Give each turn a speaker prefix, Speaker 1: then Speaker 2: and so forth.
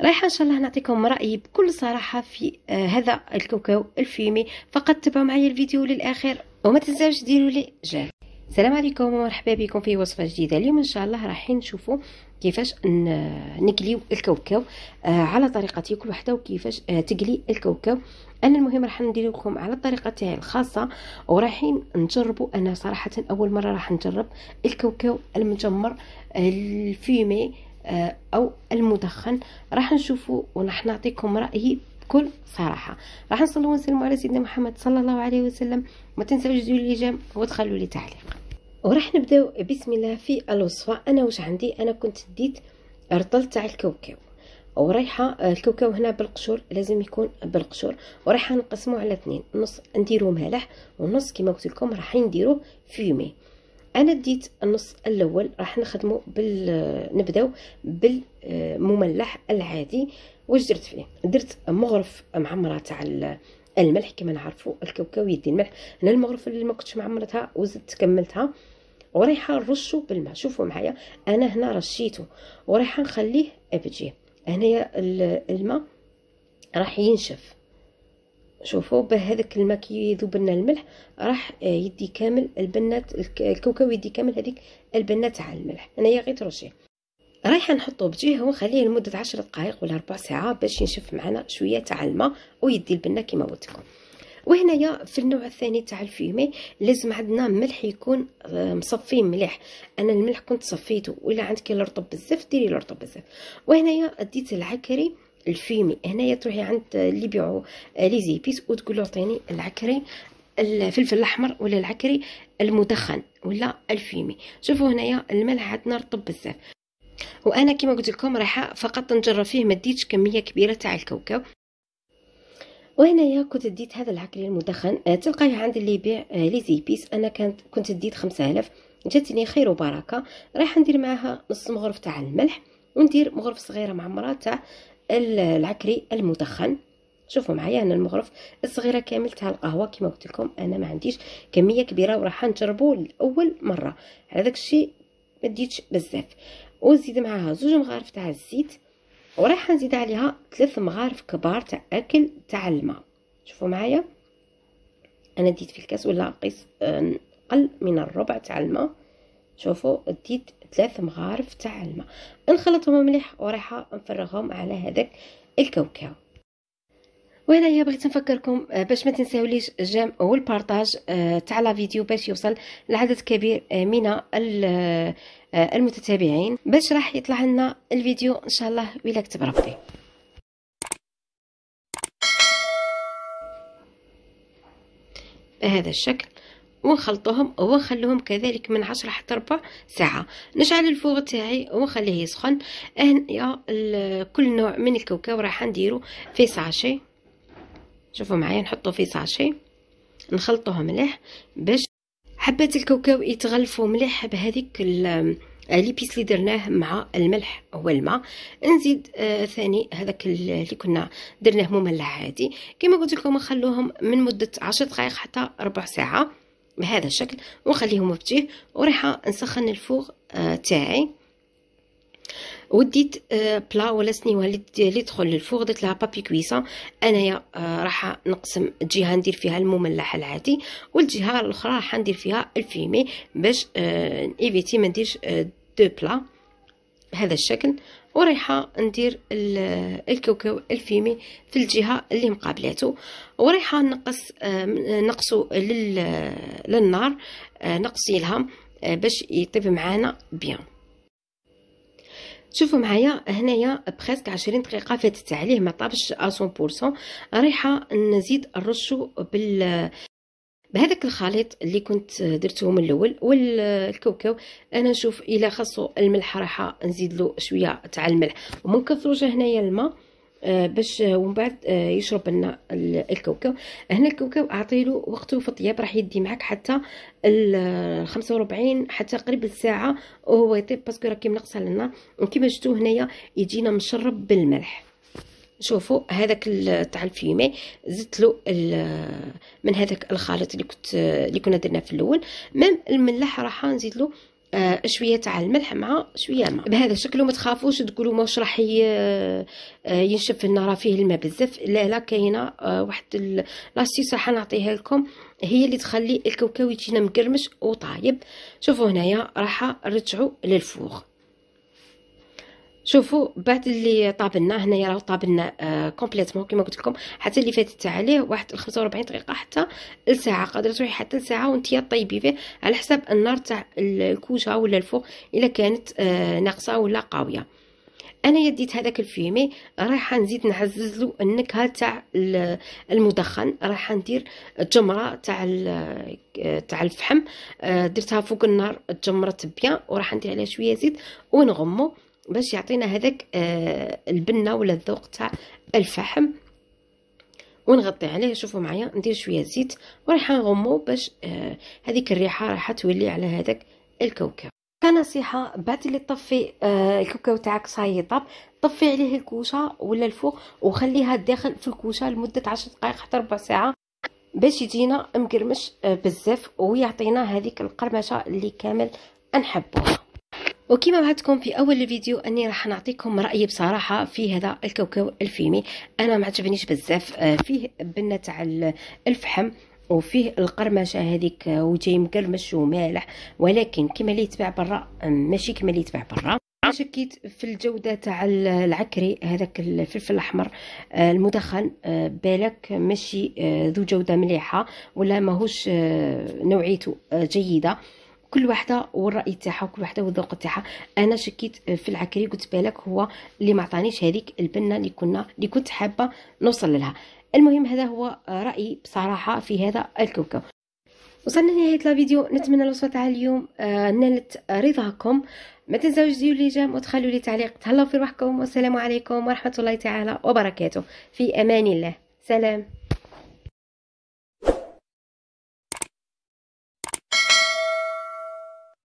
Speaker 1: رايحه ان شاء الله نعطيكم رايي بكل صراحه في آه، هذا الكاكاو الفيمي فقط تبعوا معايا الفيديو للاخر وما تنساوش ديروا لي جيم السلام عليكم ومرحبا بكم في وصفه جديده اليوم ان شاء الله رايحين نشوفوا كيفاش نقليو الكاوكاو آه، على طريقتي كل وحده وكيفاش آه، تقلي الكاوكاو انا المهم راح ندير لكم على الطريقه تاعي الخاصه ورايحين نجربوا انا صراحه اول مره راح نجرب الكاوكاو المجمر الفيمي آه، او المدخن راح نشوفوا وراح نعطيكم رايي بكل صراحه راح نصلي ونسلم على سيدنا محمد صلى الله عليه وسلم ما تنساوش لي الاجابه وتخلوا لي تعليق وراح نبداو بسم الله في الوصفه انا واش عندي انا كنت ديت رطل تاع الكاوكاو ورايحه آه، الكاوكاو هنا بالقشور لازم يكون بالقشور ورايحه نقسمه على اثنين نص نديرو مالح ونص كما قلت لكم راح نديرو فيمي انا ديت النص الاول راح نخدمه بال نبداو بالمملح العادي واش درت فيه درت مغرف معمره تاع الملح كما نعرفوا الكاوكاو يدي الملح هنا المغرف اللي ما كنتش معمرتها وزدت كملتها وريحه نرشو بالماء شوفوا معايا انا هنا رشيته وريحه نخليه ابجي هنايا الماء راح ينشف شوفوا بهذاك الماء كي يذوب لنا الملح راح آه، يدي كامل البنات الكوكاو يدي كامل هذيك البنات تاع الملح انايا غير ترشي رايحه نحطو بجهه ونخليه لمده عشر دقائق ولا ربع ساعه باش ينشف معنا شويه تاع الماء ويدي البنه كيما قلت لكم وهنايا في النوع الثاني تاع الفيمي لازم عندنا ملح يكون آه، مصفي مليح انا الملح كنت صفيته ولا عندك الرطب بزاف ديري الرطب بزاف وهنايا اديت العكري الفيمي هنايا تروحي عند اللي يبيعوا لي زيبيس وتقول له عطيني العكري الفلفل الاحمر ولا العكري المدخن ولا الفيمي شوفوا هنايا الملح عندنا رطب بزاف وانا كما قلت لكم رايحه فقط نجرب فيه ما ديتش كميه كبيره تاع الكاوكاو وهنايا كنت ديت هذا العكري المدخن آه، تلقاه عند اللي يبيع آه، لي زيبيس انا كانت كنت ديت 5000 جاتني خير وبركه راح ندير معاها نص مغرف تاع الملح وندير مغرف صغيره معمره تاع العكري المدخن شوفوا معايا هنا المغرف الصغيره كامل تاع القهوه كما قلت لكم انا ما عنديش كميه كبيره وراح نجربو لاول مره هذاك الشيء ما ديتش بزاف ونزيد معاها زوج مغارف تاع الزيت وراح نزيد عليها ثلاث مغارف كبار تاع اكل تاع الماء شوفوا معايا انا ديت في الكاس ولا قيس اقل من الربع تاع الماء شوفوا ديت ثلاث مغارف تاع الماء نخلطهم مليح وريحه نفرغهم على هذاك الكاوكاو وهنايا بغيت نفكركم آه، باش ما تنساوليش جيم والبارطاج آه، تاع لا فيديو باش يوصل لعدد كبير آه، من المتتابعين باش راح يطلع لنا الفيديو ان شاء الله ويلا كتب ربي بهذا الشكل ونخلطوهم ونخلوهم كذلك من عشرة حتى ربع ساعة نشعل الفوغ تاعي ونخليه يسخن هنا كل نوع من الكاوكاو راح نديرو في ساشي شوفوا معايا نحطو في ساشي نخلطوهم مليح باش حبات الكاوكاو يتغلفوا مليح بهذيك ليبيس اللي درناه مع الملح والماء نزيد آه ثاني هذاك اللي كنا درناه مملح عادي كما قلت لكم نخلوهم من مده 10 دقائق حتى ربع ساعه بهذا الشكل ونخليه مفتوح وريحة نسخن الفوغ آه، تاعي وديت آه، بلا ولا سنيوه اللي تدخل للفوغ درت لها بابي كويسه انايا آه، راح نقسم جهه ندير فيها المملح العادي والجهه الاخرى راح ندير فيها الفيمي باش ايفيتي ما نديرش دو بلا بهذا الشكل وريحة ندير الكوكو الفيمي في الجهه اللي مقابلاته وريحة نقص آه، نقصو للنار آه، نقصي لها آه، باش يطيب معانا بيان شوفوا معايا هنايا بريسك عشرين دقيقه فاتت عليه ما طابش بورسون رايحه نزيد نرشو بال بهذاك الخليط اللي كنت درته من الاول والكوكو انا نشوف الا خاصو الملح راح نزيد له شويه تاع الملح ومن كثرته هنايا الماء آه، باش آه، ومن بعد آه، يشرب لنا الكوكو هنا الكوكو له وقته في الطياب راح يدي معك حتى ال 45 حتى قريب الساعه وهو يطيب باسكو راكي منقصه لنا وكيما شفتوا هنايا يجينا مشرب بالملح شوفوا هذاك تاع الفيمي زدت له من هذاك الخليط اللي كنت اللي كنا درناه في الاول ميم الملح راح نزيد له آه شويه تاع الملح مع شويه ماء بهذا الشكل وما تخافوش تقولوا واش راح آه، ينشف لنا راه فيه الماء بزاف لا لا كاينه آه واحد لاسيس راح نعطيها لكم هي اللي تخلي الكاوكاو يجينا مقرمش وطايب شوفوا هنايا راح نرجعوا للفوغ شوفوا بعد اللي طابلنا هنايا راه طابلنا لنا كومبليتمون كما قلت لكم حتى اللي فاتت عليه واحد 45 دقيقه حتى لساعه قادره تروحي حتى لساعه وانت طيبي فيه على حسب النار تاع الكوشه ولا الفوق الا كانت آه، ناقصه ولا قاويه انا يديت هذاك الفيمي رايحه نزيد نعزز له النكهه تاع المدخن رايحه ندير الجمره تاع آه، تاع الفحم آه، درتها فوق النار تجمرت بيان وراح ندير عليها شويه زيت ونغمو باش يعطينا هذاك آه، البنه ولا الذوق تاع الفحم ونغطي عليه شوفوا معايا ندير شويه زيت وراح نغمو باش آه، هذيك الريحه راح تولي على هذاك الكوكب كنصيحة بعد اللي تطفي آه، الكوكاو تاعك صاي طاب طفي عليه الكوشة ولا الفوق وخليها داخل في الكوشة لمدة عشر دقائق حتى ربع ساعة باش يجينا مقرمش بزاف ويعطينا هذيك القرمشة اللي كامل نحبوها وكما وعدتكم في اول الفيديو اني راح نعطيكم رايي بصراحه في هذا الكوكو الفيمي انا ما عجبنيش بزاف آه، فيه بنه تاع الفحم وفيه القرمشه هذيك آه، وجاي مقرمش ومالح ولكن كما اللي يتباع برا آه، ماشي كما اللي يتباع برا شكيت في الجودة تاع العكري هذاك الفلفل الأحمر المدخن بالك ماشي ذو جودة مليحة ولا ماهوش نوعيته جيدة كل واحده والراي تاعها وكل واحده والذوق تاعها انا شكيت في العكري قلت بالك هو اللي ما عطانيش هذيك البنه اللي كنا اللي كنت حابه نوصل لها المهم هذا هو رايي بصراحه في هذا الكوكب وصلنا لنهايه الفيديو نتمنى الوصفه تاع اليوم آه، نالت رضاكم ما تنساوش ديروا لي جام وتخلوا لي تعليق تهلاو في روحكم والسلام عليكم ورحمه الله تعالى وبركاته في امان الله سلام